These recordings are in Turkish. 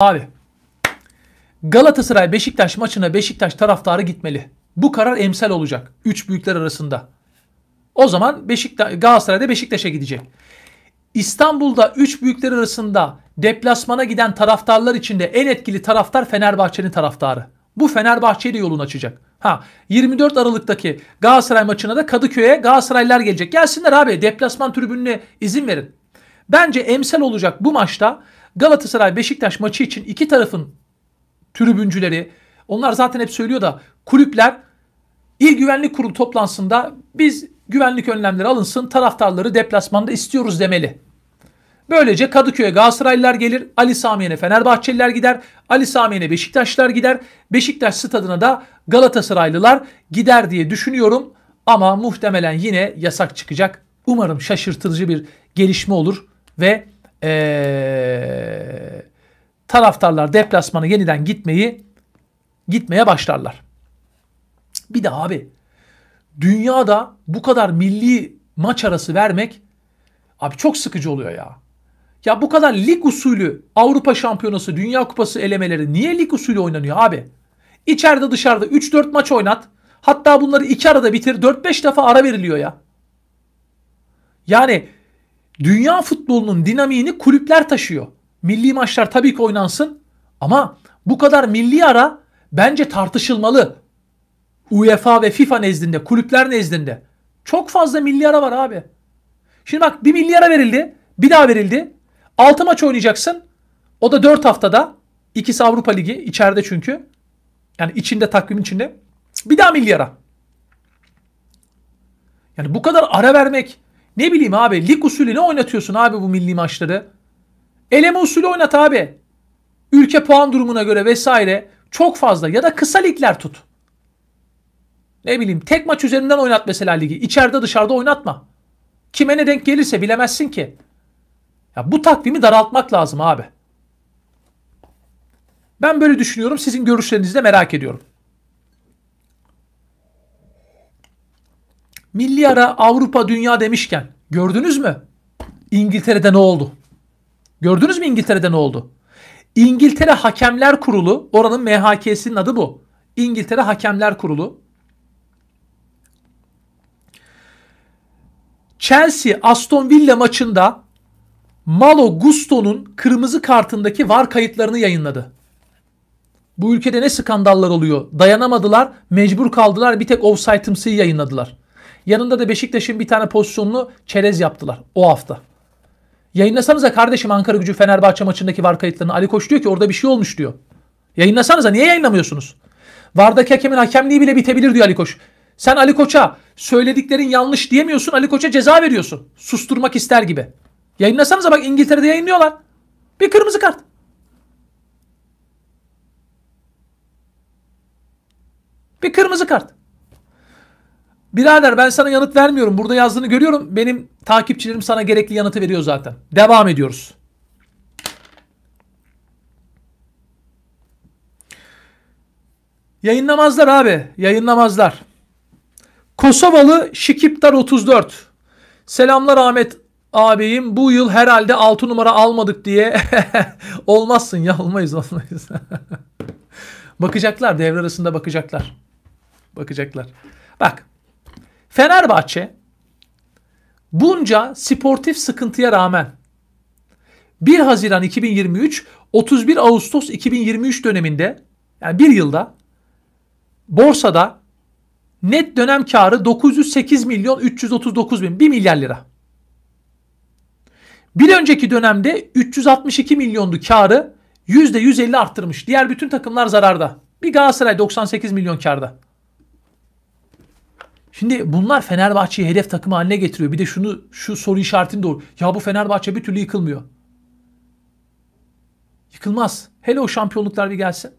Abi Galatasaray Beşiktaş maçına Beşiktaş taraftarı gitmeli. Bu karar emsel olacak. Üç büyükler arasında. O zaman Beşiktaş, Galatasaray'da Beşiktaş'a gidecek. İstanbul'da üç büyükler arasında deplasmana giden taraftarlar içinde en etkili taraftar Fenerbahçe'nin taraftarı. Bu Fenerbahçe'ye de yolunu açacak. Ha 24 Aralık'taki Galatasaray maçına da Kadıköy'e Galatasaraylılar gelecek. Gelsinler abi deplasman tribününe izin verin. Bence emsel olacak bu maçta Galatasaray Beşiktaş maçı için iki tarafın tribüncüleri onlar zaten hep söylüyor da kulüpler İl Güvenlik Kurulu toplantısında biz güvenlik önlemleri alınsın taraftarları deplasmanda istiyoruz demeli. Böylece Kadıköy'e Galatasaraylılar gelir, Ali Samiye'ne Fenerbahçeliler gider, Ali Samiye'ne Beşiktaşlar gider, Beşiktaş stadına da Galatasaraylılar gider diye düşünüyorum. Ama muhtemelen yine yasak çıkacak. Umarım şaşırtıcı bir gelişme olur ve ee, taraftarlar deplasmana yeniden gitmeyi gitmeye başlarlar. Bir de abi dünyada bu kadar milli maç arası vermek abi çok sıkıcı oluyor ya. Ya bu kadar lig usulü Avrupa Şampiyonası, Dünya Kupası elemeleri niye lig usulü oynanıyor abi? İçeride dışarıda 3-4 maç oynat. Hatta bunları iki arada bitir. 4-5 defa ara veriliyor ya. Yani dünya futbolunun dinamiğini kulüpler taşıyor. Milli maçlar tabii ki oynansın ama bu kadar milli ara bence tartışılmalı. UEFA ve FIFA nezdinde, kulüpler nezdinde. Çok fazla milli ara var abi. Şimdi bak bir milli ara verildi, bir daha verildi. 6 maç oynayacaksın. O da 4 haftada. İkisi Avrupa Ligi içeride çünkü. Yani içinde takvim içinde. Bir daha milli ara. Yani bu kadar ara vermek ne bileyim abi lig usulüne oynatıyorsun abi bu milli maçları. Eleme usulü oynat abi. Ülke puan durumuna göre vesaire çok fazla ya da kısa ligler tut. Ne bileyim tek maç üzerinden oynat mesela ligi. İçeride dışarıda oynatma. Kime ne denk gelirse bilemezsin ki. Ya bu takvimi daraltmak lazım abi. Ben böyle düşünüyorum. Sizin görüşlerinizi de merak ediyorum. Milli ara Avrupa dünya demişken Gördünüz mü? İngiltere'de ne oldu? Gördünüz mü İngiltere'de ne oldu? İngiltere Hakemler Kurulu, oranın MHK'sinin adı bu. İngiltere Hakemler Kurulu. Chelsea Aston Villa maçında Malo Gusto'nun kırmızı kartındaki var kayıtlarını yayınladı. Bu ülkede ne skandallar oluyor? Dayanamadılar, mecbur kaldılar, bir tek offside'ımsı yayınladılar. Yanında da Beşiktaş'ın bir tane pozisyonunu çerez yaptılar o hafta. Yayınlasanıza kardeşim Ankara gücü Fenerbahçe maçındaki var kayıtlarını. Ali Koç diyor ki orada bir şey olmuş diyor. Yayınlasanıza niye yayınlamıyorsunuz? Vardaki hakemin hakemliği bile bitebilir diyor Ali Koç. Sen Ali Koç'a söylediklerin yanlış diyemiyorsun. Ali Koç'a ceza veriyorsun. Susturmak ister gibi. Yayınlasanıza bak İngiltere'de yayınlıyorlar. Bir kırmızı kart. Bir kırmızı kart. Birader ben sana yanıt vermiyorum. Burada yazdığını görüyorum. Benim takipçilerim sana gerekli yanıtı veriyor zaten. Devam ediyoruz. Yayınlamazlar abi. Yayınlamazlar. Kosovalı Şikiptar 34. Selamlar Ahmet abiyim. Bu yıl herhalde 6 numara almadık diye. olmazsın ya olmayız olmayız. bakacaklar devre arasında bakacaklar. Bakacaklar. Bak Fenerbahçe bunca sportif sıkıntıya rağmen 1 Haziran 2023 31 Ağustos 2023 döneminde yani bir yılda borsada net dönem karı 908 milyon 339 bin 1 milyar lira. Bir önceki dönemde 362 milyondu karı %150 arttırmış. Diğer bütün takımlar zararda. Bir Galatasaray 98 milyon karda. Şimdi bunlar Fenerbahçe'yi hedef takımı haline getiriyor. Bir de şunu şu soru işaretini doğru. Ya bu Fenerbahçe bir türlü yıkılmıyor. Yıkılmaz. Hele o şampiyonluklar bir gelsin.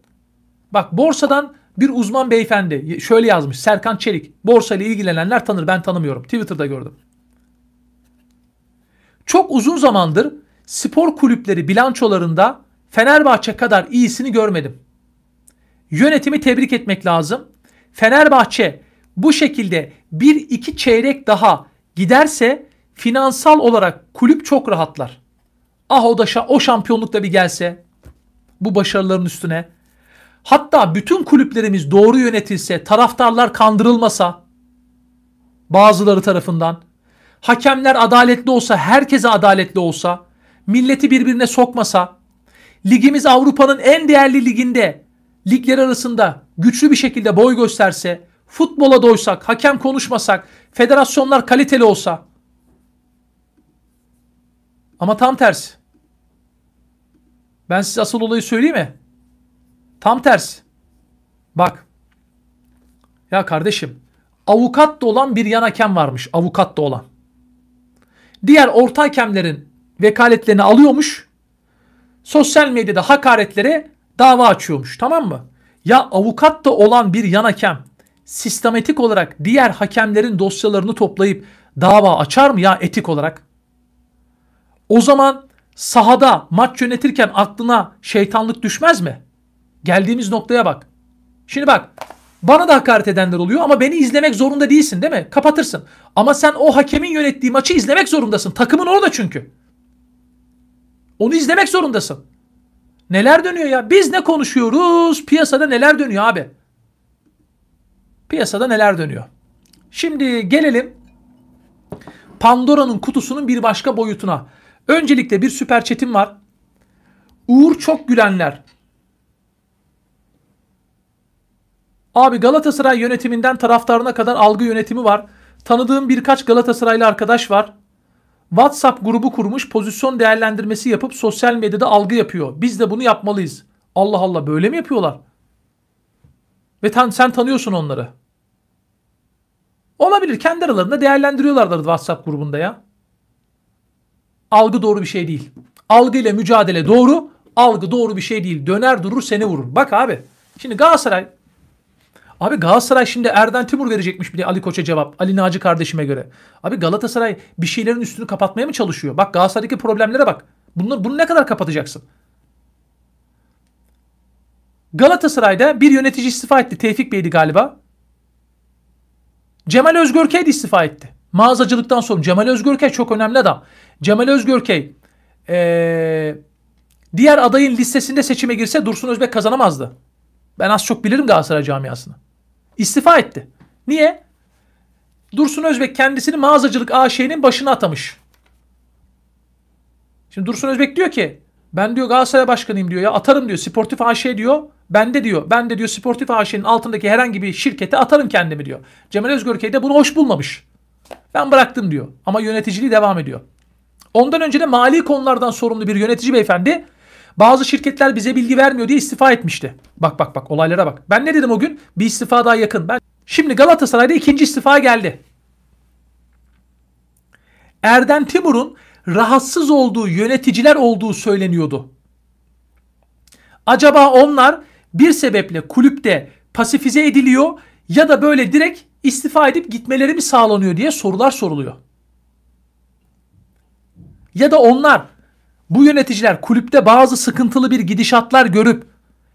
Bak borsadan bir uzman beyefendi şöyle yazmış. Serkan Çelik. Borsa ile ilgilenenler tanır. Ben tanımıyorum. Twitter'da gördüm. Çok uzun zamandır spor kulüpleri bilançolarında Fenerbahçe kadar iyisini görmedim. Yönetimi tebrik etmek lazım. Fenerbahçe bu şekilde bir iki çeyrek daha giderse finansal olarak kulüp çok rahatlar. Ah o da şa o şampiyonlukta bir gelse bu başarıların üstüne. Hatta bütün kulüplerimiz doğru yönetilse, taraftarlar kandırılmasa bazıları tarafından, hakemler adaletli olsa, herkese adaletli olsa, milleti birbirine sokmasa, ligimiz Avrupa'nın en değerli liginde, ligler arasında güçlü bir şekilde boy gösterse, futbola doysak, hakem konuşmasak, federasyonlar kaliteli olsa. Ama tam tersi. Ben size asıl olayı söyleyeyim mi? Tam tersi. Bak. Ya kardeşim, avukat da olan bir yan hakem varmış, avukat da olan. Diğer orta hakemlerin vekaletlerini alıyormuş. Sosyal medyada hakaretlere dava açıyormuş, tamam mı? Ya avukat da olan bir yan hakem sistematik olarak diğer hakemlerin dosyalarını toplayıp dava açar mı ya etik olarak? O zaman sahada maç yönetirken aklına şeytanlık düşmez mi? Geldiğimiz noktaya bak. Şimdi bak bana da hakaret edenler oluyor ama beni izlemek zorunda değilsin değil mi? Kapatırsın. Ama sen o hakemin yönettiği maçı izlemek zorundasın. Takımın orada çünkü. Onu izlemek zorundasın. Neler dönüyor ya? Biz ne konuşuyoruz? Piyasada neler dönüyor abi? piyasada neler dönüyor. Şimdi gelelim Pandora'nın kutusunun bir başka boyutuna. Öncelikle bir süper çetim var. Uğur çok gülenler. Abi Galatasaray yönetiminden taraftarına kadar algı yönetimi var. Tanıdığım birkaç Galatasaraylı arkadaş var. WhatsApp grubu kurmuş pozisyon değerlendirmesi yapıp sosyal medyada algı yapıyor. Biz de bunu yapmalıyız. Allah Allah böyle mi yapıyorlar? Ve sen tanıyorsun onları. Olabilir. Kendi aralarında değerlendiriyorlardır WhatsApp grubunda ya. Algı doğru bir şey değil. Algı ile mücadele doğru. Algı doğru bir şey değil. Döner durur seni vurur. Bak abi. Şimdi Galatasaray. Abi Galatasaray şimdi Erden Timur verecekmiş bile Ali Koç'a cevap. Ali Naci kardeşime göre. Abi Galatasaray bir şeylerin üstünü kapatmaya mı çalışıyor? Bak Galatasaray'daki problemlere bak. Bunları, bunu ne kadar kapatacaksın? Galatasaray'da bir yönetici istifa etti. Tevfik Bey'di galiba. Cemal Özgörkey de istifa etti. Mağazacılıktan sonra Cemal Özgörkey çok önemli adam. Cemal Özgörkey ee, diğer adayın listesinde seçime girse Dursun Özbek kazanamazdı. Ben az çok bilirim Galatasaray camiasını. İstifa etti. Niye? Dursun Özbek kendisini mağazacılık AŞ'nin başına atamış. Şimdi Dursun Özbek diyor ki ben diyor Galatasaray başkanıyım diyor ya atarım diyor. Sportif AŞ diyor ben de diyor, ben de diyor Sportif AŞ'nin altındaki herhangi bir şirkete atarım kendimi diyor. Cemal Özgörkey de bunu hoş bulmamış. Ben bıraktım diyor ama yöneticiliği devam ediyor. Ondan önce de mali konulardan sorumlu bir yönetici beyefendi bazı şirketler bize bilgi vermiyor diye istifa etmişti. Bak bak bak olaylara bak. Ben ne dedim o gün? Bir istifa daha yakın. Ben Şimdi Galatasaray'da ikinci istifa geldi. Erden Timur'un rahatsız olduğu yöneticiler olduğu söyleniyordu. Acaba onlar bir sebeple kulüpte pasifize ediliyor ya da böyle direkt istifa edip gitmeleri mi sağlanıyor diye sorular soruluyor. Ya da onlar bu yöneticiler kulüpte bazı sıkıntılı bir gidişatlar görüp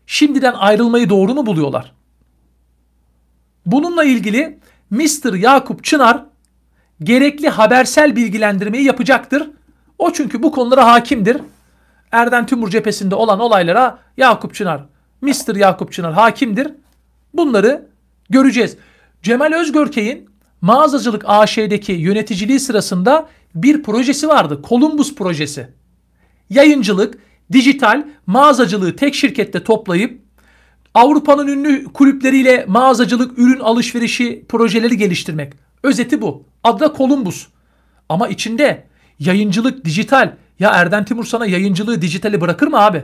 şimdiden ayrılmayı doğru mu buluyorlar? Bununla ilgili Mr. Yakup Çınar gerekli habersel bilgilendirmeyi yapacaktır. O çünkü bu konulara hakimdir. Erden Tümur cephesinde olan olaylara Yakup Çınar Mr. Yakup Çınar hakimdir. Bunları göreceğiz. Cemal Özgörkey'in mağazacılık AŞ'deki yöneticiliği sırasında bir projesi vardı. Columbus projesi. Yayıncılık, dijital, mağazacılığı tek şirkette toplayıp Avrupa'nın ünlü kulüpleriyle mağazacılık ürün alışverişi projeleri geliştirmek. Özeti bu. Adı da Columbus. Ama içinde yayıncılık, dijital. Ya Erdem Timur sana yayıncılığı, dijitali bırakır mı abi?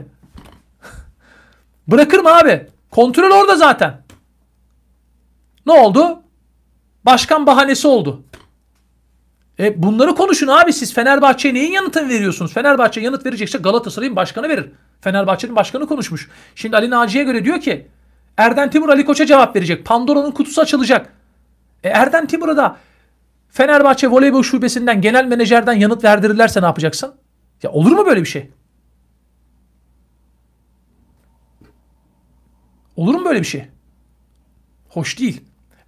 Bırakır mı abi? Kontrol orada zaten. Ne oldu? Başkan bahanesi oldu. E bunları konuşun abi siz Fenerbahçe'ye neyin yanıtını veriyorsunuz? Fenerbahçe yanıt verecekse Galatasaray'ın başkanı verir. Fenerbahçe'nin başkanı konuşmuş. Şimdi Ali Naci'ye göre diyor ki Erden Timur Ali Koç'a cevap verecek. Pandora'nın kutusu açılacak. E Erden Timur'a da Fenerbahçe voleybol şubesinden genel menajerden yanıt verdirirlerse ne yapacaksın? Ya olur mu böyle bir şey? Olur mu böyle bir şey? Hoş değil.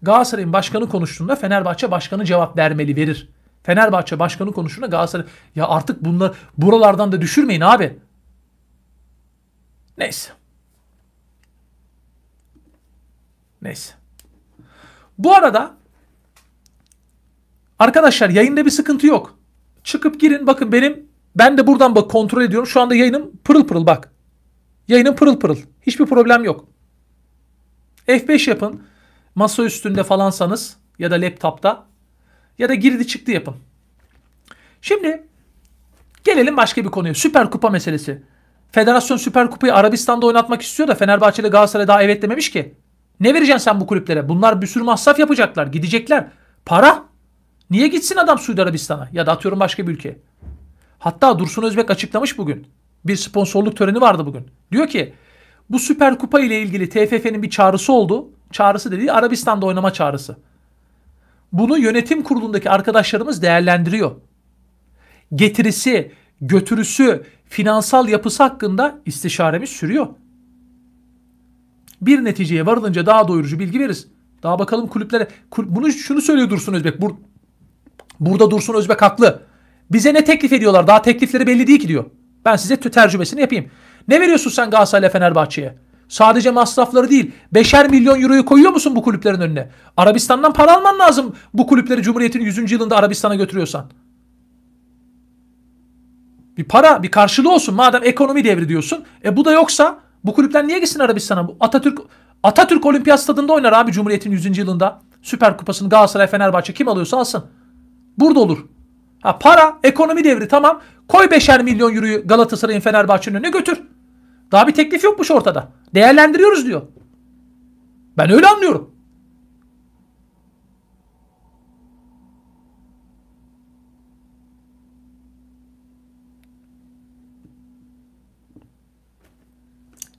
Galatasaray'ın başkanı konuştuğunda Fenerbahçe başkanı cevap vermeli verir. Fenerbahçe başkanı konuştuğunda Galatasaray ya artık bunlar buralardan da düşürmeyin abi. Neyse. Neyse. Bu arada arkadaşlar yayında bir sıkıntı yok. Çıkıp girin bakın benim ben de buradan bak kontrol ediyorum. Şu anda yayınım pırıl pırıl bak. Yayınım pırıl pırıl. Hiçbir problem yok. F5 yapın. Masa üstünde falansanız ya da laptopta ya da girdi çıktı yapın. Şimdi gelelim başka bir konuya. Süper Kupa meselesi. Federasyon Süper Kupayı Arabistan'da oynatmak istiyor da Fenerbahçe ile Galatasaray daha evet dememiş ki. Ne vereceksin sen bu kulüplere? Bunlar bir sürü masraf yapacaklar. Gidecekler. Para. Niye gitsin adam Suudi Arabistan'a ya da atıyorum başka bir ülkeye? Hatta Dursun Özbek açıklamış bugün. Bir sponsorluk töreni vardı bugün. Diyor ki bu Süper Kupa ile ilgili TFF'nin bir çağrısı oldu. Çağrısı dediği Arabistan'da oynama çağrısı. Bunu yönetim kurulundaki arkadaşlarımız değerlendiriyor. Getirisi, götürüsü, finansal yapısı hakkında istişaremiz sürüyor. Bir neticeye varılınca daha doyurucu bilgi veririz. Daha bakalım kulüplere. Bunu şunu söylüyor Dursun Özbek. Bur Burada Dursun Özbek haklı. Bize ne teklif ediyorlar? Daha teklifleri belli değil ki diyor. Ben size tercümesini yapayım. Ne veriyorsun sen Galatasaray'la Fenerbahçe'ye? Sadece masrafları değil. Beşer milyon euroyu koyuyor musun bu kulüplerin önüne? Arabistan'dan para alman lazım bu kulüpleri Cumhuriyet'in 100. yılında Arabistan'a götürüyorsan. Bir para, bir karşılığı olsun. Madem ekonomi devri diyorsun. E bu da yoksa bu kulüpler niye gitsin Arabistan'a? Atatürk Atatürk Olimpiyat Stadında oynar abi Cumhuriyet'in 100. yılında. Süper Kupası'nı Galatasaray, Fenerbahçe kim alıyorsa alsın. Burada olur. Ha para, ekonomi devri tamam. Koy beşer milyon euroyu Galatasaray'ın Fenerbahçe'nin önüne götür. Daha bir teklif yokmuş ortada. Değerlendiriyoruz diyor. Ben öyle anlıyorum.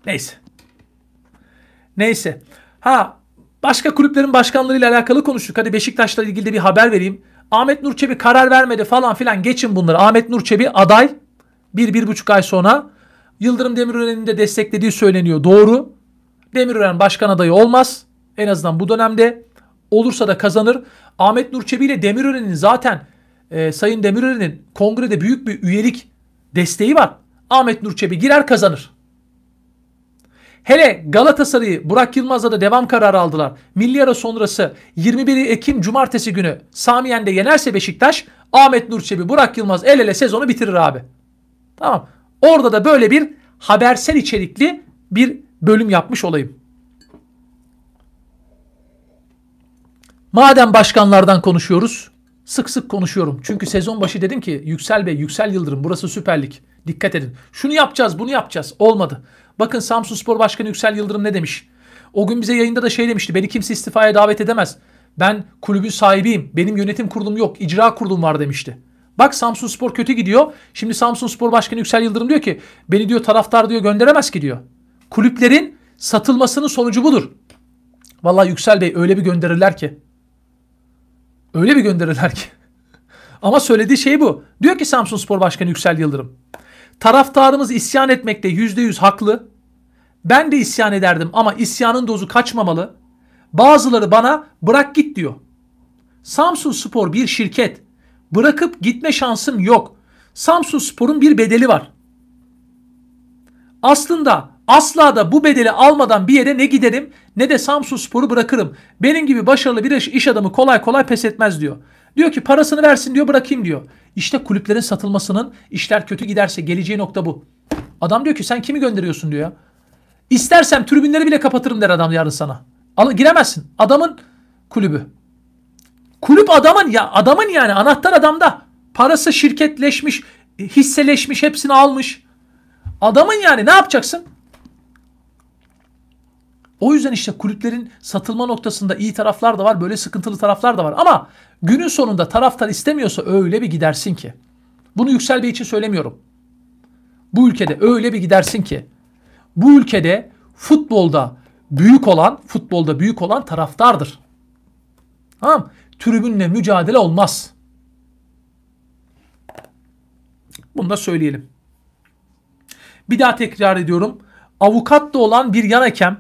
Neyse. Neyse. Ha başka kulüplerin başkanlarıyla alakalı konuştuk. Hadi Beşiktaş'la ilgili de bir haber vereyim. Ahmet Nur Çebi karar vermedi falan filan geçin bunları. Ahmet Nur Çebi aday. Bir, bir buçuk ay sonra Yıldırım Demirören'in de desteklediği söyleniyor. Doğru. Demirören başkan adayı olmaz. En azından bu dönemde olursa da kazanır. Ahmet Nurçebi ile Demirören'in zaten e, Sayın Demirören'in kongrede büyük bir üyelik desteği var. Ahmet Nurçebi girer kazanır. Hele Galatasaray'ı Burak Yılmaz'la da devam kararı aldılar. Milli ara sonrası 21 Ekim Cumartesi günü Samiyen'de yenerse Beşiktaş Ahmet Nurçebi, Burak Yılmaz el ele sezonu bitirir abi. Tamam. Orada da böyle bir habersel içerikli bir bölüm yapmış olayım. Madem başkanlardan konuşuyoruz, sık sık konuşuyorum. Çünkü sezon başı dedim ki Yüksel Bey, Yüksel Yıldırım burası süperlik. Dikkat edin. Şunu yapacağız, bunu yapacağız. Olmadı. Bakın Samsun Spor Başkanı Yüksel Yıldırım ne demiş? O gün bize yayında da şey demişti. Beni kimse istifaya davet edemez. Ben kulübün sahibiyim. Benim yönetim kurulum yok. icra kurulum var demişti. Bak Samsun Spor kötü gidiyor. Şimdi Samsun Spor Başkanı Yüksel Yıldırım diyor ki beni diyor taraftar diyor gönderemez ki diyor. Kulüplerin satılmasının sonucu budur. Valla Yüksel Bey öyle bir gönderirler ki. Öyle bir gönderirler ki. Ama söylediği şey bu. Diyor ki Samsun Spor Başkanı Yüksel Yıldırım. Taraftarımız isyan etmekte yüzde yüz haklı. Ben de isyan ederdim ama isyanın dozu kaçmamalı. Bazıları bana bırak git diyor. Samsun Spor bir şirket. Bırakıp gitme şansım yok. Samsun Spor'un bir bedeli var. Aslında asla da bu bedeli almadan bir yere ne giderim ne de Samsun Spor'u bırakırım. Benim gibi başarılı bir iş adamı kolay kolay pes etmez diyor. Diyor ki parasını versin diyor bırakayım diyor. İşte kulüplerin satılmasının işler kötü giderse geleceği nokta bu. Adam diyor ki sen kimi gönderiyorsun diyor ya. İstersem tribünleri bile kapatırım der adam yarın sana. Al, giremezsin. Adamın kulübü. Kulüp adamın ya adamın yani anahtar adamda. Parası şirketleşmiş, hisseleşmiş, hepsini almış. Adamın yani ne yapacaksın? O yüzden işte kulüplerin satılma noktasında iyi taraflar da var, böyle sıkıntılı taraflar da var. Ama günün sonunda taraftar istemiyorsa öyle bir gidersin ki. Bunu Yüksel Bey için söylemiyorum. Bu ülkede öyle bir gidersin ki. Bu ülkede futbolda büyük olan, futbolda büyük olan taraftardır. Tamam tribünle mücadele olmaz. Bunu da söyleyelim. Bir daha tekrar ediyorum. Avukat da olan bir yan hakem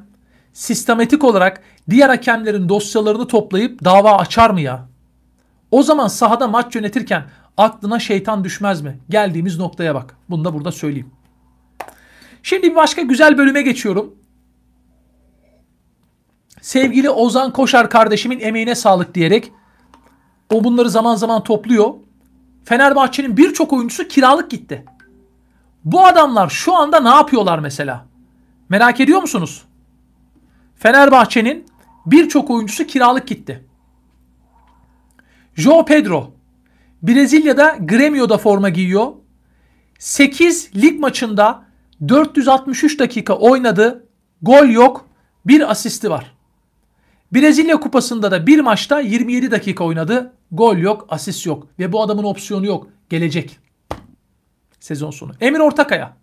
sistematik olarak diğer hakemlerin dosyalarını toplayıp dava açar mı ya? O zaman sahada maç yönetirken aklına şeytan düşmez mi? Geldiğimiz noktaya bak. Bunu da burada söyleyeyim. Şimdi bir başka güzel bölüme geçiyorum. Sevgili Ozan Koşar kardeşimin emeğine sağlık diyerek o bunları zaman zaman topluyor. Fenerbahçe'nin birçok oyuncusu kiralık gitti. Bu adamlar şu anda ne yapıyorlar mesela? Merak ediyor musunuz? Fenerbahçe'nin birçok oyuncusu kiralık gitti. João Pedro Brezilya'da Gremio'da forma giyiyor. 8 lig maçında 463 dakika oynadı. Gol yok. Bir asisti var. Brezilya Kupası'nda da bir maçta 27 dakika oynadı. Gol yok, asist yok ve bu adamın opsiyonu yok. Gelecek. Sezon sonu. Emir Ortakaya.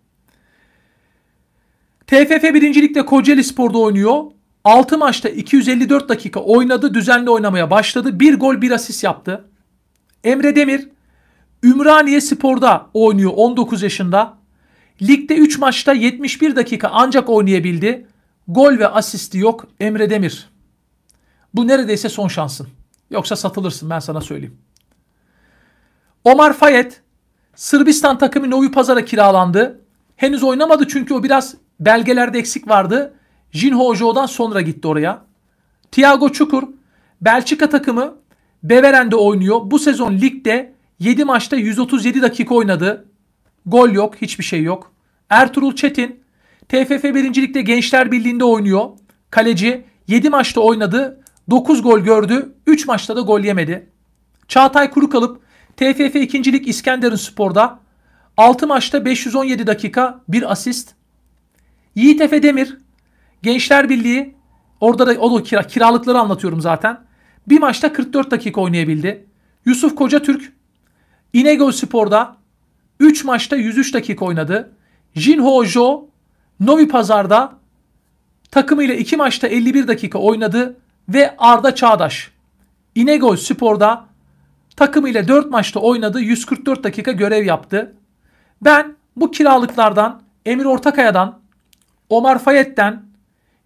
TFF birincilikte Kocaeli Spor'da oynuyor. 6 maçta 254 dakika oynadı. Düzenli oynamaya başladı. bir gol bir asist yaptı. Emre Demir Ümraniye Spor'da oynuyor 19 yaşında. Ligde 3 maçta 71 dakika ancak oynayabildi. Gol ve asisti yok Emre Demir. Bu neredeyse son şansın. Yoksa satılırsın ben sana söyleyeyim. Omar Fayet Sırbistan takımı Novi Pazar'a kiralandı. Henüz oynamadı çünkü o biraz belgelerde eksik vardı. Jinho Ojo'dan sonra gitti oraya. Thiago Çukur Belçika takımı Beveren'de oynuyor. Bu sezon ligde 7 maçta 137 dakika oynadı. Gol yok, hiçbir şey yok. Ertuğrul Çetin TFF 1. Lig'de Gençler Birliği'nde oynuyor. Kaleci 7 maçta oynadı. 9 gol gördü. 3 maçta da gol yemedi. Çağatay Kuru kalıp TFF 2. Lig İskenderun Spor'da 6 maçta 517 dakika 1 asist. Yiğit Efe Demir Gençler Birliği orada da o da kira, kiralıkları anlatıyorum zaten. Bir maçta 44 dakika oynayabildi. Yusuf Koca Türk İnegöl Spor'da 3 maçta 103 dakika oynadı. Jinho Jo Novi Pazar'da takımıyla 2 maçta 51 dakika oynadı ve Arda Çağdaş. İnegöl Spor'da takım ile 4 maçta oynadı. 144 dakika görev yaptı. Ben bu kiralıklardan Emir Ortakaya'dan, Omar Fayet'ten,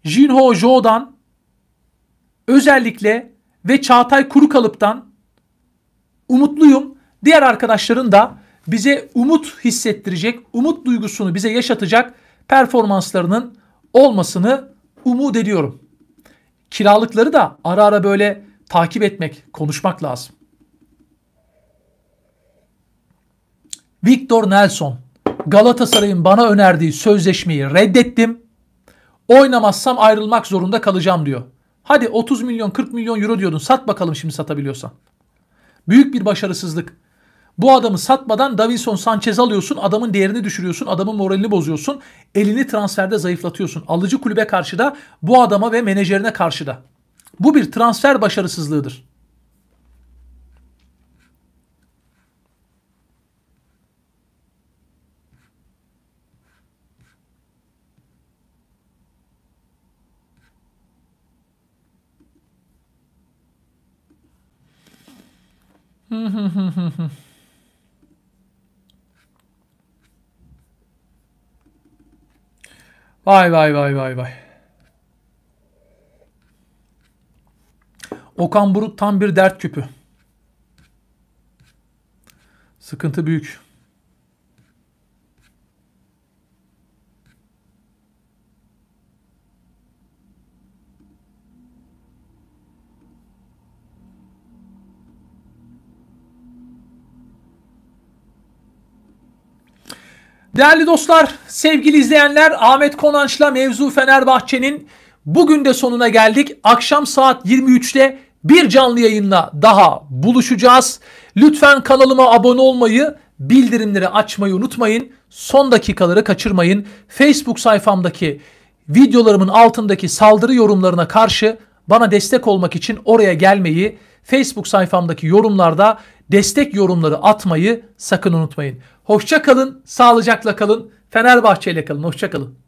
Jinho Jo'dan özellikle ve Çağatay Kurukalıp'tan umutluyum. Diğer arkadaşların da bize umut hissettirecek, umut duygusunu bize yaşatacak performanslarının olmasını umut ediyorum kiralıkları da ara ara böyle takip etmek, konuşmak lazım. Victor Nelson Galatasaray'ın bana önerdiği sözleşmeyi reddettim. Oynamazsam ayrılmak zorunda kalacağım diyor. Hadi 30 milyon 40 milyon euro diyordun sat bakalım şimdi satabiliyorsan. Büyük bir başarısızlık. Bu adamı satmadan Davinson Sanchez alıyorsun. Adamın değerini düşürüyorsun. Adamın moralini bozuyorsun. Elini transferde zayıflatıyorsun. Alıcı kulübe karşı da bu adama ve menajerine karşı da. Bu bir transfer başarısızlığıdır. Hı hı hı hı hı. Vay vay vay vay vay. Okan Buruk tam bir dert küpü. Sıkıntı büyük. Değerli dostlar, sevgili izleyenler Ahmet Konanç'la Mevzu Fenerbahçe'nin bugün de sonuna geldik. Akşam saat 23'te bir canlı yayınla daha buluşacağız. Lütfen kanalıma abone olmayı, bildirimleri açmayı unutmayın. Son dakikaları kaçırmayın. Facebook sayfamdaki videolarımın altındaki saldırı yorumlarına karşı bana destek olmak için oraya gelmeyi Facebook sayfamdaki yorumlarda destek yorumları atmayı sakın unutmayın. Hoşça kalın, sağlıcakla kalın, Fenerbahçe ile kalın. Hoşça kalın.